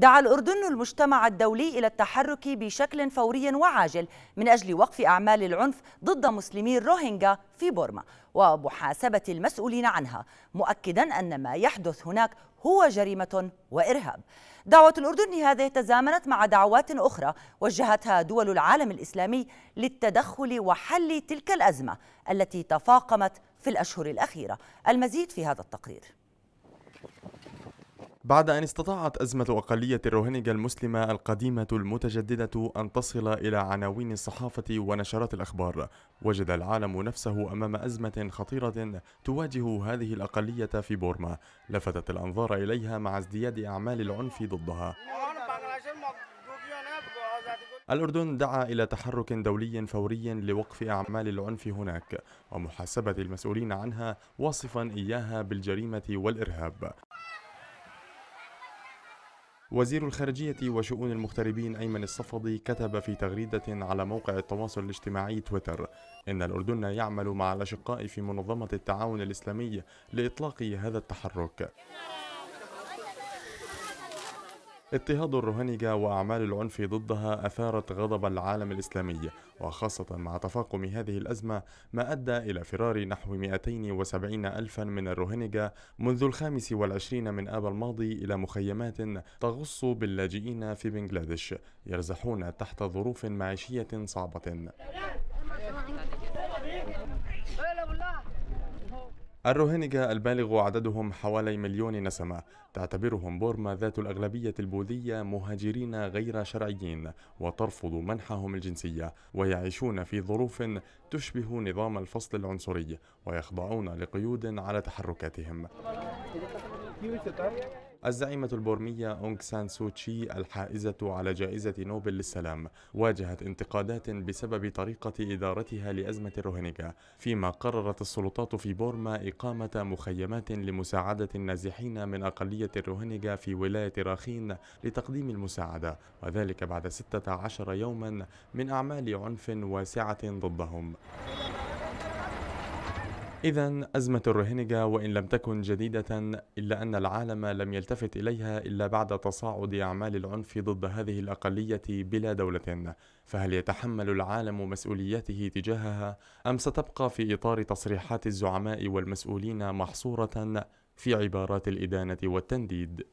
دعا الأردن المجتمع الدولي إلى التحرك بشكل فوري وعاجل من أجل وقف أعمال العنف ضد مسلمي الروهينجا في بورما ومحاسبة المسؤولين عنها مؤكدا أن ما يحدث هناك هو جريمة وإرهاب دعوة الأردن هذه تزامنت مع دعوات أخرى وجهتها دول العالم الإسلامي للتدخل وحل تلك الأزمة التي تفاقمت في الأشهر الأخيرة المزيد في هذا التقرير بعد أن استطاعت أزمة أقلية الروهينجا المسلمة القديمة المتجددة أن تصل إلى عناوين الصحافة ونشرات الأخبار وجد العالم نفسه أمام أزمة خطيرة تواجه هذه الأقلية في بورما لفتت الأنظار إليها مع ازدياد أعمال العنف ضدها الأردن دعا إلى تحرك دولي فوري لوقف أعمال العنف هناك ومحاسبة المسؤولين عنها واصفا إياها بالجريمة والإرهاب وزير الخارجية وشؤون المغتربين أيمن الصفدي كتب في تغريدة على موقع التواصل الاجتماعي تويتر إن الأردن يعمل مع الأشقاء في منظمة التعاون الإسلامي لإطلاق هذا التحرك اضطهاد الروهينجا وأعمال العنف ضدها أثارت غضب العالم الإسلامي وخاصة مع تفاقم هذه الأزمة ما أدى إلى فرار نحو 270 ألفا من الروهينجا منذ الخامس والعشرين من آب الماضي إلى مخيمات تغص باللاجئين في بنغلاديش يرزحون تحت ظروف معيشية صعبة الروهينيغا البالغ عددهم حوالي مليون نسمة تعتبرهم بورما ذات الأغلبية البوذية مهاجرين غير شرعيين وترفض منحهم الجنسية ويعيشون في ظروف تشبه نظام الفصل العنصري ويخضعون لقيود على تحركاتهم الزعيمة البورمية أونغ سان سوتشي الحائزة على جائزة نوبل للسلام واجهت انتقادات بسبب طريقة إدارتها لأزمة الروهينيغا فيما قررت السلطات في بورما إقامة مخيمات لمساعدة النازحين من أقلية الروهينيغا في ولاية راخين لتقديم المساعدة وذلك بعد 16 يوما من أعمال عنف واسعة ضدهم إذا أزمة الروهينجا وإن لم تكن جديدة إلا أن العالم لم يلتفت إليها إلا بعد تصاعد أعمال العنف ضد هذه الأقلية بلا دولة، فهل يتحمل العالم مسؤوليته تجاهها أم ستبقى في إطار تصريحات الزعماء والمسؤولين محصورة في عبارات الإدانة والتنديد؟